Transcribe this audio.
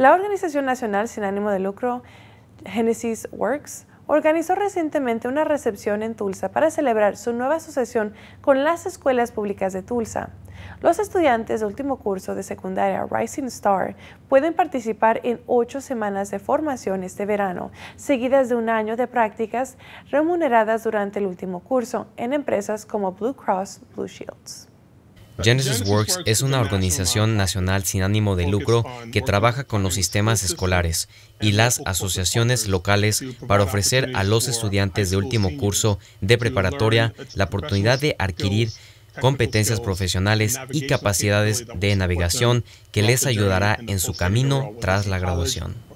La Organización Nacional Sin Ánimo de Lucro, Genesis Works, organizó recientemente una recepción en Tulsa para celebrar su nueva asociación con las escuelas públicas de Tulsa. Los estudiantes de último curso de secundaria Rising Star pueden participar en ocho semanas de formación este verano, seguidas de un año de prácticas remuneradas durante el último curso en empresas como Blue Cross Blue Shields. Genesis Works es una organización nacional sin ánimo de lucro que trabaja con los sistemas escolares y las asociaciones locales para ofrecer a los estudiantes de último curso de preparatoria la oportunidad de adquirir competencias profesionales y capacidades de navegación que les ayudará en su camino tras la graduación.